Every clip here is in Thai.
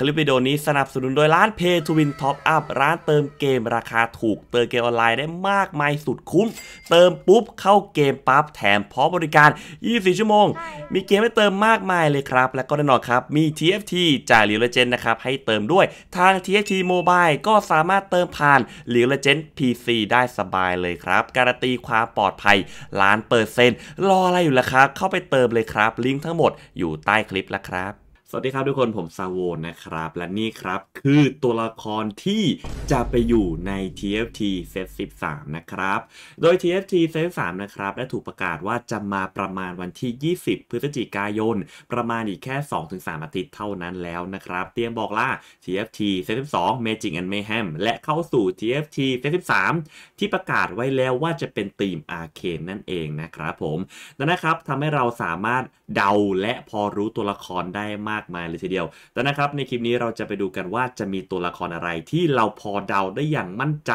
คลิปวิดีโอนี้สนับสนุนโดยร้าน Pay to Win Top Up ร้านเติมเกมราคาถูกเติมเกมออนไลน์ได้มากมายสุดคุ้ม เติมปุ๊บเข้าเกมปั๊บแถมพร้อมบริการ 24 ชั่วโมง มีเกมให้เติมมากมายเลยครับ และก็แน่นอนครับมี TFT จากหลิวเลเจนนะครับให้เติมด้วยทาง TFT Mobile ก็สามารถเติมผ่านหลิวเลเจน PC ได้สบายเลยครับ การันตีความปลอดภัยล้านเปอร์เซ็นต์รออะไรอยู่ล่ะครับ เข้าไปเติมเลยครับลิงก์ทั้งหมดอยู่ใต้คลิปแล้วครับสวัสดีครับทุกคนผมซาโวนะครับและนี่ครับคือตัวละครที่จะไปอยู่ใน TFT Set 13 นะครับ โดย TFT Set 13นะครับได้ถูกประกาศว่าจะมาประมาณวันที่ 20 พฤศจิกายน ประมาณอีกแค่ 2-3 อาทิตย์เท่านั้นแล้วนะครับ เตรียมบอกล่า TFT Set 12 Magic and Mayhem และเข้าสู่ TFT Set 13 ที่ประกาศไว้แล้วว่าจะเป็นธีมอาร์เคนนั่นเองนะครับผมดังนะครับทำให้เราสามารถเดาและพอรู้ตัวละครได้มากากมายเลยทีเดียว แต่นะครับ ในคลิปนี้เราจะไปดูกันว่าจะมีตัวละครอะไรที่เราพอเดาได้อย่างมั่นใจ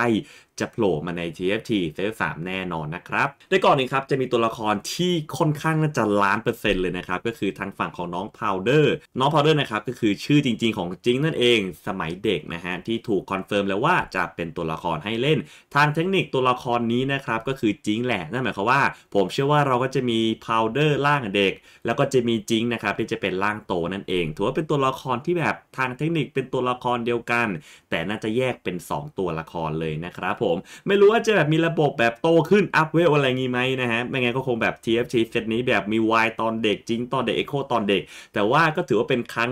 จะโผล่มาใน TFT เซฟสามแน่นอนนะครับในก่อนนี้ครับจะมีตัวละครที่ค่อนข้าง น่าจะล้านเปอร์เซ็นต์เลยนะครับ ก็คือทางฝั่งของน้องพาวเดอร์ น้องพาวเดอร์นะครับก็คือชื่อจริงๆของจริงนั่นเอง สมัยเด็กนะฮะที่ถูกคอนเฟิร์มแล้วว่าจะเป็นตัวละครให้เล่น ทางเทคนิคตัวละครนี้นะครับก็คือจริงแหละ นั่นหมายความว่า ผมเชื่อว่าเราก็จะมีพาวเดอร์ร่างเด็ก แล้วก็จะมีจริงนะครับที่จะเป็นร่างโตนั่นเอง ถือว่าเป็นตัวละครที่แบบทางเทคนิคเป็นตัวละครเดียวกัน แต่น่าจะแยกเป็น 2 ตัวละครเลยนะครับผผมไม่รู้ว่าจะแบบมีระบบแบบโตขึ้นอัพเวลอะไรงี้ไหมนะฮะ ไม่งั้นก็คงแบบ TFT เซตนี้แบบมี Y ตอนเด็กจริงตอนเด็กเอกโคตอนเด็ก แต่ว่าก็ถือว่าเป็นครั้ง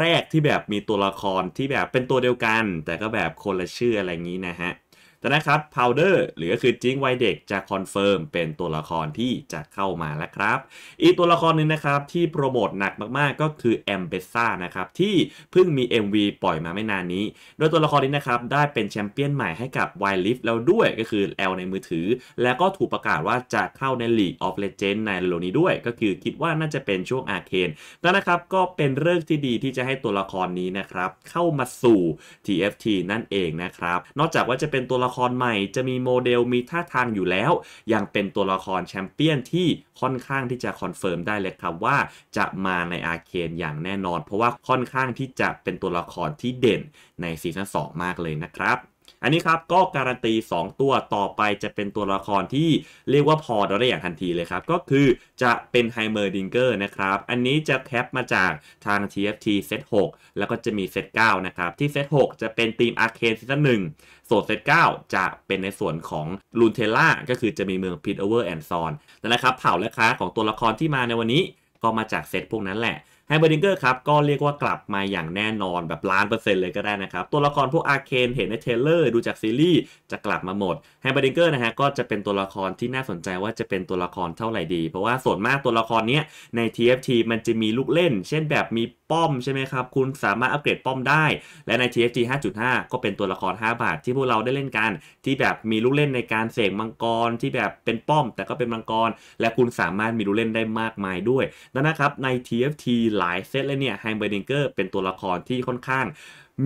แรกๆที่แบบมีตัวละครที่แบบเป็นตัวเดียวกัน แต่ก็แบบคนละชื่ออะไรงี้นะฮะจากนั้นครับพาวเดอร์หรือก็คือจิงไวเด็กจะคอนเฟิร์มเป็นตัวละครที่จะเข้ามาแล้วครับ อีกตัวละครนึงนะครับ ที่โปรโมทหนักมากๆก็คือแอมเบซ่านะครับ ที่เพิ่งมี MV ปล่อยมาไม่นานนี้ โดยตัวละครนี้นะครับ ได้เป็นแชมเปี้ยนใหม่ให้กับไวลิฟแล้วด้วยก็คือ L ในมือถือ แล้วก็ถูกประกาศว่าจะเข้าใน League of Legends ในโลนี้ด้วย ก็คือคิดว่าน่าจะเป็นช่วงอาเคนนังนะครับก็เป็นเรื่องที่ดีที่จะให้ตัวละครนี้นะครับเข้ามาสู่ TFT นั่นเองนะครับนอกจากว่าจะเป็นตัวละครใหม่ จะมีโมเดลมีท่าทางอยู่แล้ว ยังเป็นตัวละครแชมเปี้ยนที่ค่อนข้างที่จะคอนเฟิร์มได้เลยครับว่าจะมาในอาเคนอย่างแน่นอน เพราะว่าค่อนข้างที่จะเป็นตัวละครที่เด่นในซีซั่นงมากเลยนะครับอันนี้ครับก็การันตี 2 ตัวต่อไปจะเป็นตัวละครที่เรียกว่าพอเราได้อย่างทันทีเลยครับ ก็คือจะเป็นไฮเมอร์ดิงเกอร์นะครับ อันนี้จะแคปมาจากทาง TFT เซต6แล้วก็จะมีเซต9นะครับ ที่เซต6จะเป็นทีมอาร์เคนซีซั่นหนึ่งส่วนเซต9จะเป็นในส่วนของลูนเทล่าก็คือจะมีเมืองพิทโอเวอร์แอนด์ซอนนั่นแหละครับเผ่าและค้าของตัวละครที่มาในวันนี้ก็มาจากเซตพวกนั้นแหละแฮมเบอร์ดิงเกอร์ครับ ก็เรียกว่ากลับมาอย่างแน่นอนแบบล้านเปอร์เซ็นต์เลยก็ได้นะครับ ตัวละครพวกอาร์เคนเห็นในเทเลอร์ดูจากซีรีส์จะกลับมาหมดแฮมเบอร์ดิงเกอร์นะฮะก็จะเป็นตัวละครที่น่าสนใจว่าจะเป็นตัวละครเท่าไหร่ดี เพราะว่าส่วนมากตัวละครนี้ใน TFT มันจะมีลูกเล่น เช่นแบบมีป้อมใช่ไหมครับ คุณสามารถอัปเกรดป้อมได้ และใน TFT 5.5 ก็เป็นตัวละคร 5 บาท ที่พวกเราได้เล่นกัน ที่แบบมีลูกเล่นในการเสกมังกรที่แบบเป็นป้อม แต่ก็เป็นมังกร และคุณสามารถมีลูกเล่นได้มากมายด้วยนั่นนะครับใน TFT หลายเซตเลยเนี่ยไฮเบอร์ดิงเกอร์เป็นตัวละครที่ค่อนข้าง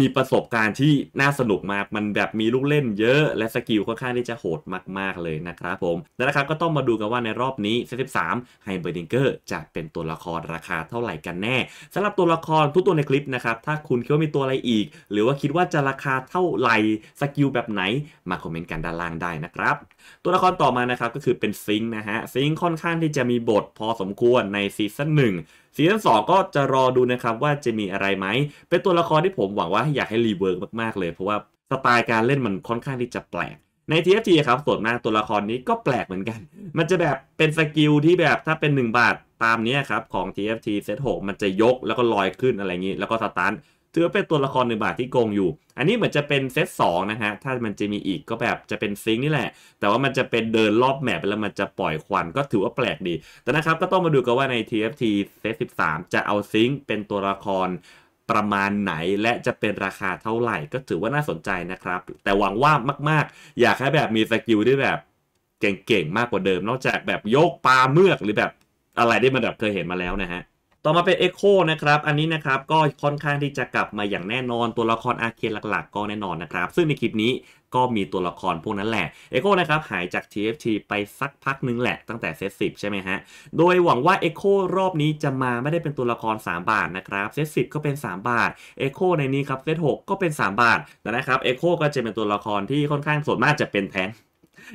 มีประสบการณ์ที่น่าสนุกมากมันแบบมีลูกเล่นเยอะและสกิลค่อนข้างที่จะโหดมากๆเลยนะครับผมนล่นนะครับก็ต้องมาดูกันว่าในรอบนี้เซตสามไฮเบอร์ดิงเกอร์จะเป็นตัวละครราคาเท่าไหร่กันแน่ สำหรับตัวละครทุกตัวในคลิปนะครับถ้าคุณคิดว่ามีตัวอะไรอีก หรือว่าคิดว่าจะราคาเท่าไหร่สกิลแบบไหน มาคอมเมนต์กันด้านล่างได้นะครับ ตัวละครต่อมานะครับก็คือเป็นซิงค์นะฮะซิงค่อนข้างที่จะมีบทพอสมควรในซีซั่นหนึ่งซีซั่นสองก็จะรอดูนะครับว่าจะมีอะไรไหมเป็นตัวละครที่ผมหวังว่าให้อยากให้รีเวิร์กมากๆ เลยเพราะว่าสไตล์การเล่นมันค่อนข้างที่จะแปลก ใน TFT ครับส่วนมากตัวละครนี้ก็แปลกเหมือนกัน มันจะแบบเป็นสกิลที่แบบถ้าเป็น 1 บาทตามนี้ครับ ของ TFT เซตหกมันจะยกแล้วก็ลอยขึ้นอะไรอย่างนี้ แล้วก็สตาร์ทถือเป็นตัวละครหนึ่งบาทที่โกงอยู่ อันนี้เหมือนจะเป็นเซตสองนะฮะถ้ามันจะมีอีกก็แบบจะเป็นซิงนี่แหละ แต่ว่ามันจะเป็นเดินรอบแมปแล้วมันจะปล่อยควันก็ถือว่าแปลกดี แต่นะครับก็ต้องมาดูกันว่าใน TFT เซต13 จะเอาซิงเป็นตัวละครประมาณไหนและจะเป็นราคาเท่าไหร่ก็ถือว่าน่าสนใจนะครับแต่หวังว่ามากๆ อยากให้แบบมีสกิลที่แบบเก่งๆ มากกว่าเดิมนอกจากแบบยกปลาเมือกหรือแบบอะไรได้มาแบบเคยเห็นมาแล้วนะฮะต่อมาเป็น Echo นะครับอันนี้นะครับก็ค่อนข้างที่จะกลับมาอย่างแน่นอนตัวละครอาเคนหลักๆก็แน่นอนนะครับซึ่งในคลิปนี้ก็มีตัวละครพวกนั้นแหละ เอโก้นะครับ หายจาก TFT ไปสักพักนึงแหละ ตั้งแต่เซตสิใช่ไหมฮะ โดยหวังว่า เอโก้รอบนี้จะมาไม่ได้เป็นตัวละคร 3 บาทนะครับ เซตสิก็เป็น 3 บาท เอโก้ในนี้ครับ เซตหก็เป็น 3 บาทนะครับ เอโก้ก็จะเป็นตัวละครที่ค่อนข้างส่วนมากจะเป็นแทง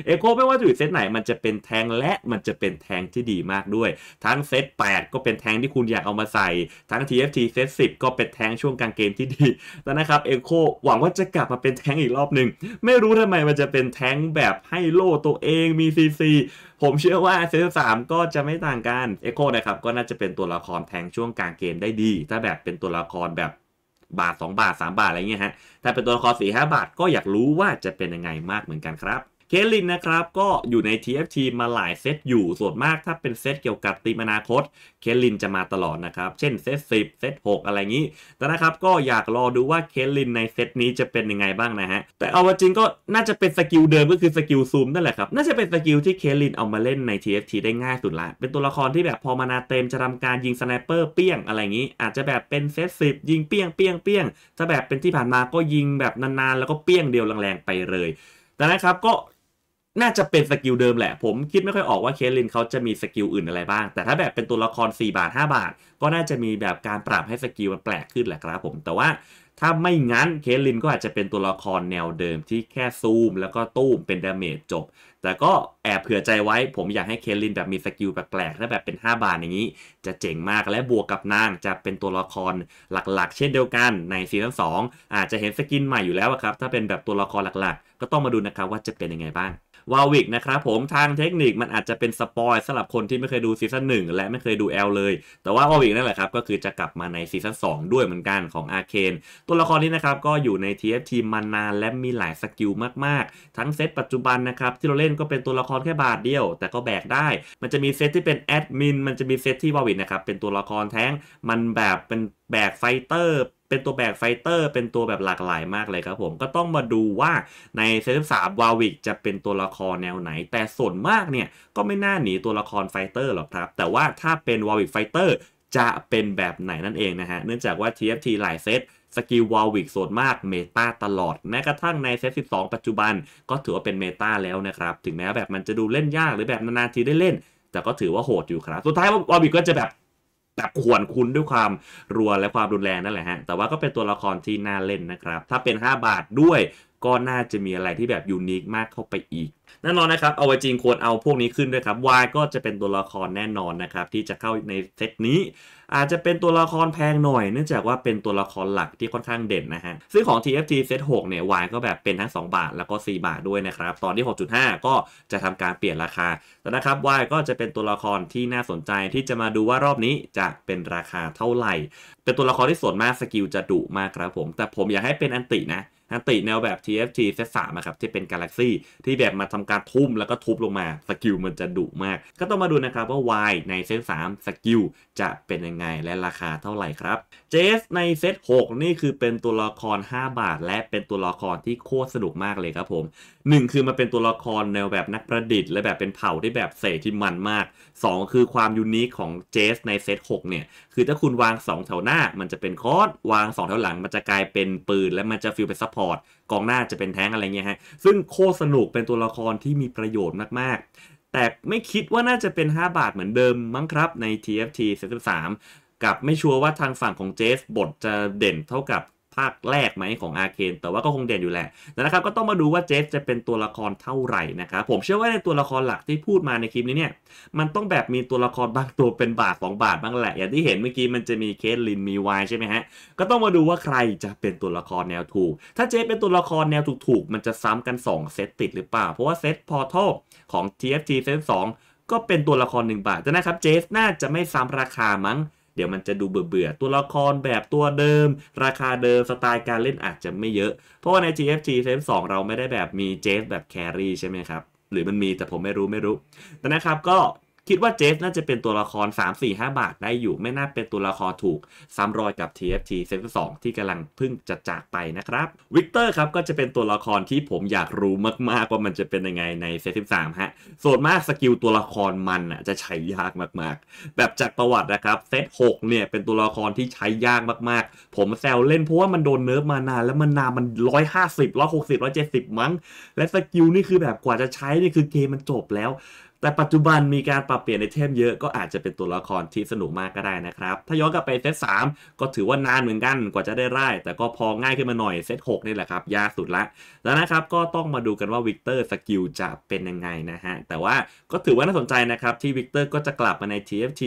เอโคไม่ว่าจะอยู่เซตไหนมันจะเป็นแทงและมันจะเป็นแทงที่ดีมากด้วย ทั้งเซต8 ก็เป็นแทงที่คุณอยากเอามาใส่ ทั้ง TFT เซต10 ก็เป็นแทงช่วงกลางเกมที่ดีแล้วนะครับเอโคหวังว่าจะกลับมาเป็นแทงอีกรอบหนึ่งไม่รู้ทำไมมันจะเป็นแทงแบบให้โล่ตัวเองมีซีซีผมเชื่อว่าเซตสามก็จะไม่ต่างกันเอโคนะครับก็น่าจะเป็นตัวละครแทงช่วงกลางเกมได้ดี ถ้าแบบเป็นตัวละครแบบบาท2บาท3บาทอะไรเงี้ยฮะถ้าเป็นตัวละคร4-5บาทก็อยากรู้ว่าจะเป็นยังไงมากเหมือนกันครับเคลินนะครับก็อยู่ใน TFT มาหลายเซตอยู่ส่วนมากถ้าเป็นเซตเกี่ยวกับตีมนาคต เคลินจะมาตลอดนะครับเช่นเซตสิบเซตหกอะไรงนี้แต่นะครับก็อยากรอดูว่าเคลินในเซตนี้จะเป็นยังไงบ้างนะฮะแต่เอาจริงก็น่าจะเป็นสกิลเดิมก็คือสกิลซูมนั่นแหละครับน่าจะเป็นสกิลที่เคลินเอามาเล่นใน TFT ได้ง่ายสุดละเป็นตัวละครที่แบบพอมานาเต็มจะทำการยิงสไนเปอร์เปี้ยงอะไรงนี้ อาจจะแบบเป็นเซตสิบยิงเปี้ยงเปี้ยงเปี้ยงถ้าแบบเป็นที่ผ่านมาก็ยิงแบบนานๆแล้วก็เปี้ยงเดียวแรงๆไปเลย แต่นะครับก็น่าจะเป็นสกิลเดิมแหละผมคิดไม่ค่อยออกว่าเคสลินเขาจะมีสกิลอื่นอะไรบ้างแต่ถ้าแบบเป็นตัวละคร 4 บาท 5 บาท ก็น่าจะมีแบบการปรับให้สกิลมันแปลกขึ้นแหละครับผมแต่ว่าถ้าไม่งั้นเคสลินก็อาจจะเป็นตัวละครแนวเดิมที่แค่ซูมแล้วก็ตู้มเป็นดาเมจจบ แต่ก็แอบเผื่อใจไว้ ผมอยากให้เคสลิน แบบมีสกิลแปลกๆถ้าแบบเป็น 5 บาทอย่างนี้ จะเจ๋งมากและบวกกับนางจะเป็นตัวละครหลักๆ เช่นเดียวกันในซีซั่น 2 อาจจะเห็นสกินใหม่อยู่แล้วครับถ้าเป็นแบบตัวละครหลักๆ ก็ต้องมาดูนะครับว่าจะเป็นยังไงบ้างวาวิกนะครับผมทางเทคนิคมันอาจจะเป็นสปอยสำหรับคนที่ไม่เคยดูซีซั่นหนึ่งและไม่เคยดูแอลเลย แต่ว่าวาวิกนั่นแหละครับก็คือจะกลับมาในซีซั่น2ด้วยเหมือนกันของอาเคนตัวละครนี้นะครับก็อยู่ในทีฟทีมานานและมีหลายสกิลมากๆ ทั้งเซตปัจจุบันนะครับที่เราเล่นก็เป็นตัวละครแค่บาทเดียวแต่ก็แบกได้ มันจะมีเซตที่เป็นแอดมินมันจะมีเซตที่วาวิกนะครับเป็นตัวละครแท้งมันแบบเป็นแบกไฟเตอร์เป็นตัวแบกไฟเตอร์เป็นตัวแบบหลากหลายมากเลยครับผม ก็ต้องมาดูว่าในเซตสามวาวิกจะเป็นตัวละครแนวไหนแต่ส่วนมากเนี่ยก็ไม่น่าหนีตัวละครไฟเตอร์หรอกครับ แต่ว่าถ้าเป็นวาวิกไฟเตอร์จะเป็นแบบไหนนั่นเองนะฮะ เนื่องจากว่า TFT หลายเซตสกิลวอลวิกส่วนมากเมตาตลอดแม้กระทั่งในเซต12 ปัจจุบันก็ถือว่าเป็นเมตาแล้วนะครับถึงแม้แบบมันจะดูเล่นยากหรือแบบนานๆทีได้เล่น แต่ก็ถือว่าโหดอยู่ครับสุดท้ายวอลวิกก็จะแบบแบบขวนคุณด้วยความรัวและความรุนแรงนั่นแหละฮะ แต่ว่าก็เป็นตัวละครที่น่าเล่นนะครับ ถ้าเป็น 5 บาทด้วยก็น่าจะมีอะไรที่แบบยูนิคมากเข้าไปอีกแน่นอนนะครับ เอาไว้จริงควรเอาพวกนี้ขึ้นด้วยครับวายก็จะเป็นตัวละครแน่นอนนะครับที่จะเข้าในเซตนี้ อาจจะเป็นตัวละครแพงหน่อย เนื่องจากว่าเป็นตัวละครหลักที่ค่อนข้างเด่นนะฮะซึ่งของ TFT เซต6เนี่ยวายก็แบบเป็นทั้ง 2 บาทแล้วก็ 4 บาทด้วยนะครับ ตอนที่ 6.5 ก็จะทำการเปลี่ยนราคา แต่นะครับวายก็จะเป็นตัวละครที่น่าสนใจที่จะมาดูว่ารอบนี้จะเป็นราคาเท่าไหร่ เป็นตัวละครที่ส่วนมากสกิลจะดุมากครับผมแต่ผมอยากให้เป็นอันตินะฮันติแนวแบบ TFT เซตสามครับที่เป็นกาแล็กซี่ที่แบบมาทำการทุ่มแล้วก็ทุบลงมาสกิลมันจะดุมาก ก็ต้องมาดูนะครับว่า Y ในเซตสามสกิลจะเป็นยังไงและราคาเท่าไหร่ครับเจสในเซต6นี่คือเป็นตัวละคร 5 บาทและเป็นตัวละครที่โคตรสนุกมากเลยครับผม1คือมันเป็นตัวละครแนวแบบนักประดิษฐ์และแบบเป็นเผ่า ที่แบบเสที่มันมาก 2 คือความยูนิคของเจสในเซต6เนี่ยคือถ้าคุณวาง 2 แถวหน้ามันจะเป็นคอสวาง 2 แถวหลังมันจะกลายเป็นปืน และมันจะฟิลเป็นซัพพอร์ตกองหน้าจะเป็นแท้งอะไรเงี้ยฮะซึ่งโคตรสนุกเป็นตัวละครที่มีประโยชน์มากๆ แต่ไม่คิดว่าน่าจะเป็น 5 บาทเหมือนเดิมมั้งครับใน TFT เซต3กับไม่ชัวร์ว่าทางฝั่งของเจฟบทจะเด่นเท่ากับภาคแรกไหมของอาเคนแต่ว่าก็คงเด่นอยู่แหละนะครับก็ต้องมาดูว่าเจฟจะเป็นตัวละครเท่าไหร่นะครับผมเชื่อว่าในตัวละครหลักที่พูดมาในคลิปนี้เนี่ย มันต้องแบบมีตัวละครบางตัวเป็นบาทสองบาทบ้างแหละ อย่างที่เห็นเมื่อกี้มันจะมีเคสลินมีวายใช่ไหมฮะก็ต้องมาดูว่าใครจะเป็นตัวละครแนวถูก ถ้าเจฟเป็นตัวละครแนวถูกๆมันจะซ้ำกัน 2เซตติดหรือเปล่าเพราะว่าเซตพอทัลของ TFT เซตสองก็เป็นตัวละครหนึ่งบาทแต่นะครับเจฟน่าจะไม่ซ้ำราคามั้งดี๋ยวมันจะดูเบื่อ ๆ ตัวละครแบบตัวเดิม ราคาเดิมสไตล์การเล่นอาจจะไม่เยอะ เพราะว่าใน GFG เซฟ2เราไม่ได้แบบมีเจฟแบบแครี่ใช่ไหมครับ หรือมันมีแต่ผมไม่รู้ไม่รู้ แต่นะครับก็คิดว่าเจสน่าจะเป็นตัวละคร 3 4 5 บาทได้อยู่ ไม่น่าเป็นตัวละครถูกซ้ำรอยกับ TFT เซตสองที่กำลังพึ่งจะจากไปนะครับวิกเตอร์ครับก็จะเป็นตัวละครที่ผมอยากรู้มากๆว่ามันจะเป็นยังไงในเซตสิสามฮะส่วนมากสกิลตัวละครมันอ่ะจะใช้ยากมาก ๆ แบบจากประวัตินะครับเซตหกเนี่ยเป็นตัวละครที่ใช้ยากมากๆ ผมแซวเล่นเพราะว่ามันโดนเนิร์ฟมานานแล้วมันนามันร้อยห้าสิบร้อยหกสิบร้อยเจ็ดสิบมั้ง และสกิลนี่คือแบบกว่าจะใช้นี่คือเกมมันจบแล้วแต่ปัจจุบันมีการปรับเปลี่ยนในเทมเยอะก็อาจจะเป็นตัวละครที่สนุกมากก็ได้นะครับถ้าย้อนกลับไปเซตสมก็ถือว่านานเหมือนกันกว่าจะได้ไร่แต่ก็พอง่ายขึ้นมาหน่อยเซตกนี่แหละครับยากสุดละแล้วนะครับก็ต้องมาดูกันว่าวิกเตอร์สกิลจะเป็นยังไงนะฮะแต่ว่าก็ถือว่าน่าสนใจนะครับที่วิกเตอร์ก็จะกลับมาใน TFT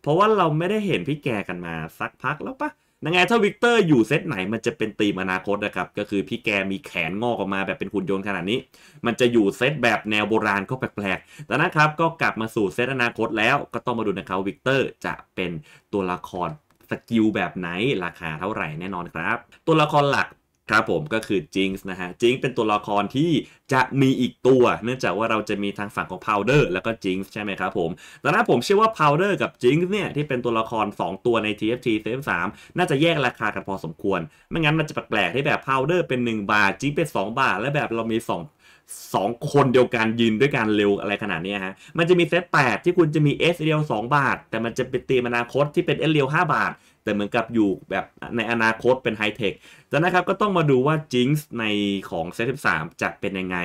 เพราะว่าเราไม่ได้เห็นพี่แกกันมาสักพักแล้วปะยังไงถ้าวิกเตอร์อยู่เซตไหนมันจะเป็นตีมอนาคตนะครับก็คือพี่แกมีแขนงอกออกมาแบบเป็นหุ่นยนต์ขนาดนี้ มันจะอยู่เซตแบบแนวโบราณก็แปลกๆแต่นะครับก็กลับมาสู่เซตอนาคตแล้วก็ต้องมาดูนะครับวิกเตอร์จะเป็นตัวละครสกิลแบบไหนราคาเท่าไหร่แน่นอนครับตัวละครหลักครับผมก็คือจิงส์นะฮะจิงส์เป็นตัวละครที่จะมีอีกตัว เนื่องจากว่าเราจะมีทางฝั่งของพาวเดอร์แล้วก็จิงส์ใช่ไหมครับผมตอนนั้นผมเชื่อว่าพาวเดอร์กับจิงส์เนี่ย ที่เป็นตัวละคร 2 ตัวใน TFT เซฟสามน่าจะแยกราคากันพอสมควร ไม่งั้นมันจะแปลกๆที่แบบพาวเดอร์เป็น 1 บาทจิงส์เป็น 2 บาท และแบบเรามี2 2คนเดียวกันยืนด้วยกันเร็วอะไรขนาดนี้ฮะมันจะมีเซต8ที่คุณจะมี S เรียว2บาท แต่มันจะเป็นตีมอนาคตที่เป็น S เรียว5 บาทแต่เหมือนกับอยู่แบบในอนาคตเป็นไฮเทคจากนั้นครับก็ต้องมาดูว่าจิงส์ในของเซตที่3จะเป็นยังไง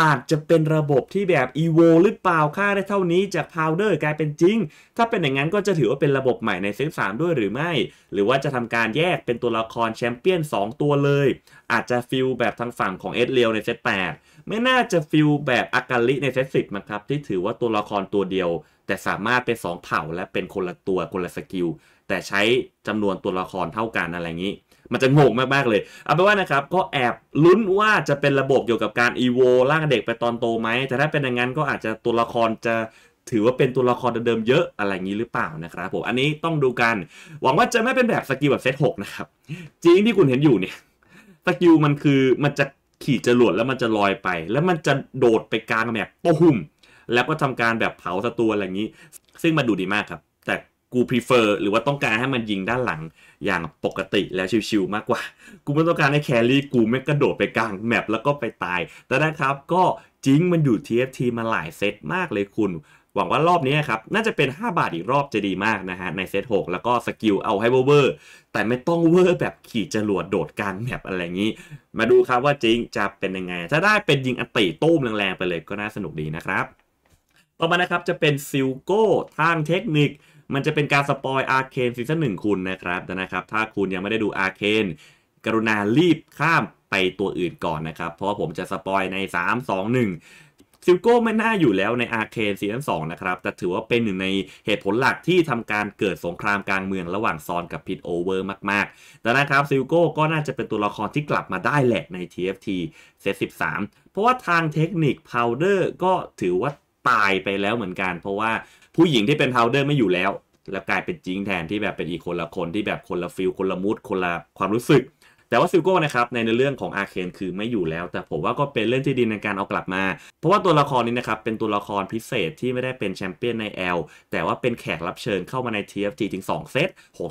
อาจจะเป็นระบบที่แบบอีโวหรือเปล่าค่าได้เท่านี้จากพาวเดอร์กลายเป็นจิง ถ้าเป็นอย่างนั้นก็จะถือว่าเป็นระบบใหม่ในเซตสาม3ด้วยหรือไม่ หรือว่าจะทำการแยกเป็นตัวละครแชมเปี้ยน2 ตัวเลย อาจจะฟิลแบบทางฝั่งของเอสเรียวในเซต8ไม่น่าจะฟิลแบบอากาลิในเซตสิบนะครับที่ถือว่าตัวละครตัวเดียว แต่สามารถเป็น 2 เผ่าและเป็นคนละตัวคนละสกิลแต่ใช้จำนวนตัวละครเท่ากันอะไรอย่างนี้ มันจะงงมากๆเลย เอาเป็นว่านะครับ ก็แอบลุ้นว่าจะเป็นระบบเกี่ยวกับการอีโวล่างเด็กไปตอนโตไหม แต่ถ้าเป็นอย่างนั้นก็อาจจะตัวละครจะถือว่าเป็นตัวละครเดิมเยอะอะไรอย่างนี้หรือเปล่านะครับผม อันนี้ต้องดูกัน หวังว่าจะไม่เป็นแบบสกิลแบบเซตหกนะครับ จริงที่คุณเห็นอยู่เนี่ย สกิลมันคือมันจะขี่จรวดแล้วมันจะลอยไป แล้วมันจะโดดไปกลางแมปโตหุ่มแล้วก็ทำการแบบเผาศัตรูอะไรอย่างนี้ ซึ่งมันดูดีมากครับกูพรีเฟอร์หรือว่าต้องการให้มันยิงด้านหลังอย่างปกติแล้วชิวๆมากกว่า กูไม่ต้องการให้แครี่กูไม่กระโดดไปกลางแมปแล้วก็ไปตาย แต่นะครับก็จริงมันอยู่ TFT มาหลายเซตมากเลยคุณ หวังว่ารอบนี้ครับ น่าจะเป็น 5 บาทอีกรอบจะดีมากนะฮะ ในเซต6 แล้วก็สกิลเอาให้เวอร์ แต่ไม่ต้องเวอร์แบบขี่จรวดโดดกลางแมปอะไรอย่างนี้ มาดูครับว่าจริงจะเป็นยังไงถ้าได้เป็นยิงอติตุ้มแรงๆไปเลยก็น่าสนุกดีนะครับต่อมานะครับจะเป็นซิลโก้ทางเทคนิคมันจะเป็นการสปอยอาร์เคนซีซั่นหนึ่งคุณนะครับนะครับ ถ้าคุณยังไม่ได้ดูอาร์เคนกรุณารีบข้ามไปตัวอื่นก่อนนะครับ เพราะผมจะสปอยใน 3 2 1ซิลโก้ไม่น่าอยู่แล้วในอาร์เคนซีซั่นสนะครับ แต่ถือว่าเป็นหนึ่งในเหตุผลหลักที่ทำการเกิดสงครามกลางเมืองระหว่างซอนกับพิทโอเวอร์มากๆ แต่นะครับซิลโก้ก็น่าจะเป็นตัวละครที่กลับมาได้แหละใน TFT เซต13 เพราะว่าทางเทคนิคพาวเดอร์ก็ถือว่าตายไปแล้วเหมือนกัน เพราะว่าผู้หญิงที่เป็นพาวเดอร์ไม่อยู่แล้ว แล้วกลายเป็นจริงแทนที่แบบเป็นอีกคนละคนที่แบบคนละฟิล คนละมูด คนละความรู้สึกแต่ว่าซิลโก้นะครับในเรื่องของอาเคนคือไม่อยู่แล้ว แต่ผมว่าก็เป็นเรื่องที่ดีในการเอากลับมา เพราะว่าตัวละครนี้นะครับเป็นตัวละครพิเศษที่ไม่ได้เป็นแชมเปี้ยนใน L แต่ว่าเป็นแขกรับเชิญเข้ามาใน t f t ถึง 2 เซต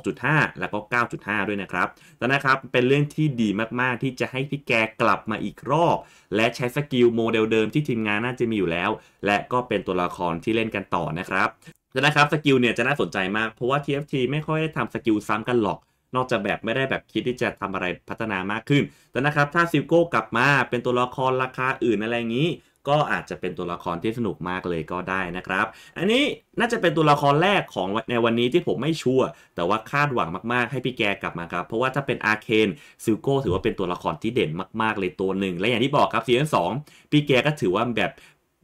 6.5 แล้วก็ 9.5 ด้วยนะครับแล้วนะครับเป็นเรื่องที่ดีมากๆ ที่จะให้พี่แกกลับมาอีกรอบ และใช้สกิลโมเดลเดิมที่ทีมงานน่าจะมีอยู่แล้วและก็เป็นตัวละครที่เล่นกันต่อนะครับนะครับสกิลเนี่ยจะน่าสนใจมากเพราะว่า TFT ไม่ค่อยได้ทำสกิลซ้ำกันหรอกนอกจากแบบไม่ได้แบบคิดที่จะทำอะไรพัฒนามากขึ้น แต่นะครับถ้าซิลโก้กลับมาเป็นตัวละครราคาอื่นอะไรอย่างนี้ ก็อาจจะเป็นตัวละครที่สนุกมากเลยก็ได้นะครับอันนี้น่าจะเป็นตัวละครแรกของในวันนี้ที่ผมไม่ชัวร์แต่ว่าคาดหวังมาก ๆ ให้พี่แกกลับมาครับเพราะว่าถ้าเป็นอาเคนซิลโก้ถือว่าเป็นตัวละครที่เด่นมากๆเลยตัวหนึ่งและอย่างที่บอกครับซีซั่นสองพี่แกก็ถือว่าแบบ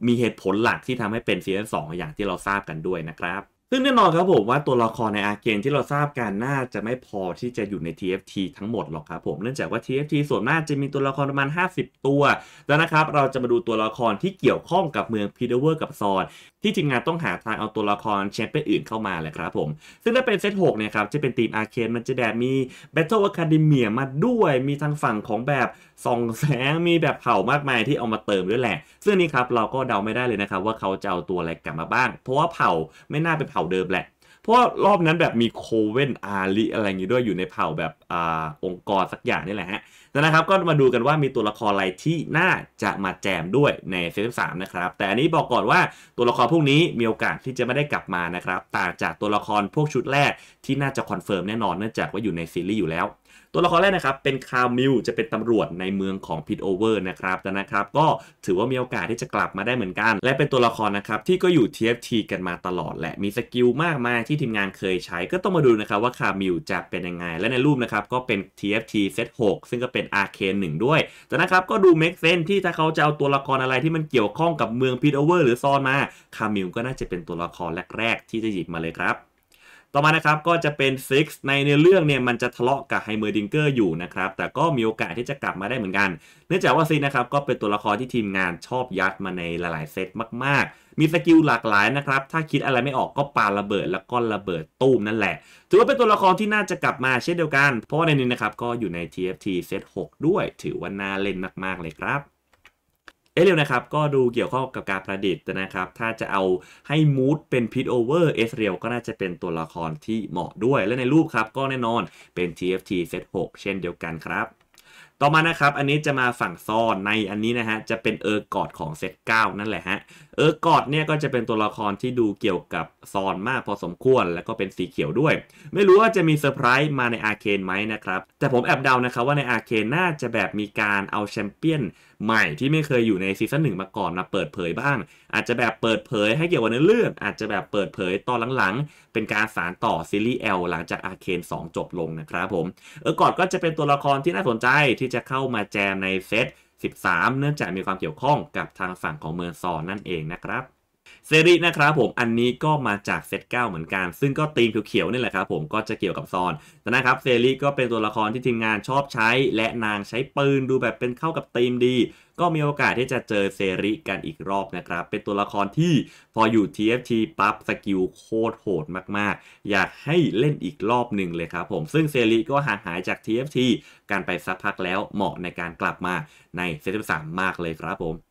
มีเหตุผลหลักที่ทำให้เป็นซีซั่นสองอย่างที่เราทราบกันด้วยนะครับซึ่งแน่นอนครับผมว่าตัวละครในอาเกนที่เราทราบกัน น่าจะไม่พอที่จะอยู่ใน TFT ทั้งหมดหรอกครับผมเนื่องจากว่า TFT ส่วนมากจะมีตัวละครประมาณ 50 ตัว แล้วนะครับเราจะมาดูตัวละครที่เกี่ยวข้องกับเมืองพีเดเวอร์กับซอนที่ทีมงานต้องหาทางเอาตัวละครแชมเปี้ยนอื่นเข้ามาแหละครับผม ซึ่งถ้าเป็นเซตหกเนี่ยครับจะเป็นทีมอาร์เคนมันจะแบบมี Battle Academia มาด้วยมีทางฝั่งของแบบส่องแสงมีแบบเผ่ามากมายที่เอามาเติมด้วยแหละ ซึ่งนี้ครับเราก็เดาไม่ได้เลยนะครับว่าเขาจะเอาตัวอะไรกลับมาบ้าง เพราะว่าเผ่าไม่น่าเป็นเผ่าเดิมแหละพราะรอบนั้นแบบมีโคเวนอาลีอะไรอย่างงี้ด้วยอยู่ในเผ่าแบบอ่าองค์กรสักอย่างนี่แหละฮะนะครับก็มาดูกันว่ามีตัวละครอะไรที่น่าจะมาแจมด้วยในเซสสามนะครับแต่อันนี้บอกก่อนว่าตัวละครพวกนี้มีโอกาสที่จะไม่ได้กลับมานะครับต่างจากตัวละครพวกชุดแรกที่น่าจะคอนเฟิร์มแน่นอนเนื่องจากว่าอยู่ในซีรีส์อยู่แล้วตัวละครแรกนะครับ เป็นคาร์มิลจะเป็นตำรวจในเมืองของพิทโอเวอร์นะครับแต่นะครับ ก็ถือว่ามีโอกาสที่จะกลับมาได้เหมือนกัน และเป็นตัวละครนะครับ ที่ก็อยู่ TFT กันมาตลอดแหละมีสกิลมากมายที่ทีมงานเคยใช้ ก็ต้องมาดูนะครับว่าคาร์มิลจะเป็นยังไงและในรูปนะครับก็เป็น TFT เซต6ซึ่งก็เป็นอค r หนึ่งด้วย แต่นะครับ ก็ดูเมกเซนที่ถ้าเขาจะเอาตัวละครอะไรที่มันเกี่ยวข้องกับเมืองพิทโอเวอร์หรือซอนมาคาร์มิลก็น่าจะเป็นตัวละครแรก ๆ ที่จะหยิบมาเลยครับต่อมานะครับก็จะเป็นซิกซ์ในในเรื่องเนี่ยมันจะทะเลาะกับไฮเมอร์ดิงเกอร์อยู่นะครับ แต่ก็มีโอกาสที่จะกลับมาได้เหมือนกัน เนื่องจากว่าซิกนะครับก็เป็นตัวละครที่ทีมงานชอบยัดมาในหลายๆเซตมากๆมีสกิลหลากหลายนะครับ ถ้าคิดอะไรไม่ออกก็ปาระเบิดแล้วก็ระเบิดตู้มนั่นแหละ ถือว่าเป็นตัวละครที่น่าจะกลับมาเช่นเดียวกัน เพราะในนี้นะครับก็อยู่ใน TFT เซต6ด้วย ถือว่าน่าเล่นมาก ๆเลยครับเอเรียนะครับก็ดูเกี่ยวข้องกับการประดิษฐ์นะครับ ถ้าจะเอาให้มูดเป็นพิทโอเวอร์เอสเรียลก็น่าจะเป็นตัวละครที่เหมาะด้วย และในรูปครับก็แน่นอนเป็น TFT เซต6เช่นเดียวกันครับ ต่อมานะครับอันนี้จะมาฝั่งซ่อนในอันนี้นะฮะจะเป็นเออร์กอดของเซตเก้านั่นแหละฮะเออร์กอดเนี่ยก็จะเป็นตัวละครที่ดูเกี่ยวกับซ่อนมากพอสมควร แล้วก็เป็นสีเขียวด้วย ไม่รู้ว่าจะมีเซอร์ไพรส์มาในอาเคนไหมนะครับแต่ผมแอบเดานะครับว่าในอาเคน่าจะแบบมีการเอาแชมเปี้ยนใหม่ที่ไม่เคยอยู่ในซีซั่นหนึ่งมาก่อน มาเปิดเผยบ้าง อาจจะแบบเปิดเผยให้เกี่ยวกับเนื้อเรื่องอาจจะแบบเปิดเผยตอนหลังๆ เป็นการสารต่อซีรีส์ L หลังจากอาเคน2จบลงนะครับผม เออกอดก็จะเป็นตัวละครที่น่าสนใจที่จะเข้ามาแจมในเซต13 เนื่องจากมีความเกี่ยวข้องกับทางฝั่งของเมืองซอนนั่นเองนะครับเซรีนะครับผมอันนี้ก็มาจากเซตเก้าเหมือนกัน ซึ่งก็ตีมเขียวๆนี่แหละครับผมก็จะเกี่ยวกับซอนนะครับเซรีก็เป็นตัวละครที่ทีมงานชอบใช้ และนางใช้ปืนดูแบบเป็นเข้ากับตีมดี ก็มีโอกาสที่จะเจอเซรีกันอีกรอบนะครับ เป็นตัวละครที่พออยู่ TFT ปั๊บสกิลโคตรโหดมากๆ อยากให้เล่นอีกรอบหนึ่งเลยครับผมซึ่งเซรีก็ห่างหายจาก TFT การไปสักพักแล้วเหมาะในการกลับมาในเซตที่3มากเลยครับผม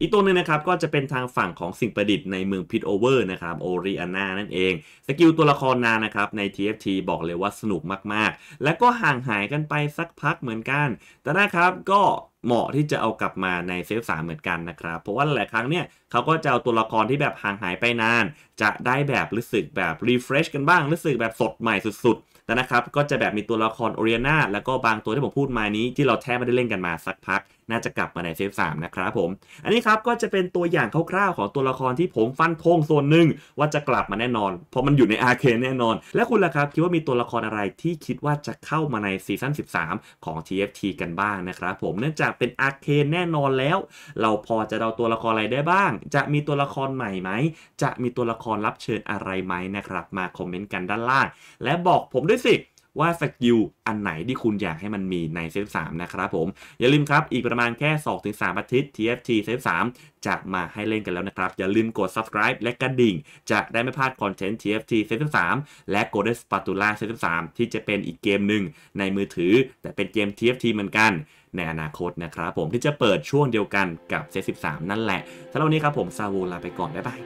อีกตัวหนึ่งนะครับก็จะเป็นทางฝั่งของสิ่งประดิษฐ์ในเมืองพิทโอเวอร์นะครับโอริอานานั่นเอง สกิลตัวละครนานะครับใน TFT บอกเลยว่าสนุกมากๆ และก็ห่างหายกันไปสักพักเหมือนกัน แต่นะครับก็เหมาะที่จะเอากลับมาในเซฟสามเหมือนกันนะครับเพราะว่าหลายครั้งเนี่ยเขาก็จะเอาตัวละครที่แบบห่างหายไปนาน จะได้แบบรู้สึกแบบรีเฟรชกันบ้างรู้สึกแบบสดใหม่สุดๆแต่นะครับก็จะแบบมีตัวละครโอเรียนาแล้วก็บางตัวที่ผมพูดมานี้ที่เราแทบไม่ได้เล่นกันมาสักพักน่าจะกลับมาในเซฟสามนะครับผม อันนี้ครับก็จะเป็นตัวอย่างคร่าวๆของตัวละครที่ผมฟันธงส่วนหนึ่งว่าจะกลับมาแน่นอน เพราะมันอยู่ในอาร์เคนแน่นอน และคุณล่ะครับคิดว่ามีตัวละครอะไรที่คิดว่าจะเข้ามาในซีซั่น13 ของ TFT กันบ้างนะครับผมเนื่องจากเป็นอาร์เคนแน่นอนแล้ว เราพอจะเดาตัวละครอะไรได้บ้าง จะมีตัวละครใหม่ไหมจะมีตัวละครรับเชิญอะไรไหมนะครับมาคอมเมนต์กันด้านล่างและบอกผมด้วยสิว่าสกิลอันไหนที่คุณอยากให้มันมีในเซฟสามนะครับผมอย่าลืมครับอีกประมาณแค่2-3อาทิตย์ TFT เซฟสามจะมาให้เล่นกันแล้วนะครับ อย่าลืมกด subscribe และกระดิ่ง จะได้ไม่พลาดคอนเทนต์ TFT เซฟสามและ Golden Spatula เซฟสามที่จะเป็นอีกเกมหนึ่งในมือถือ แต่เป็นเกม TFT เหมือนกัน ในอนาคตนะครับผมที่จะเปิดช่วงเดียวกันกับเซส13 นั่นแหละสำหรับวันนี้ครับผมซาวูลาไปก่อนบ๊ายบาย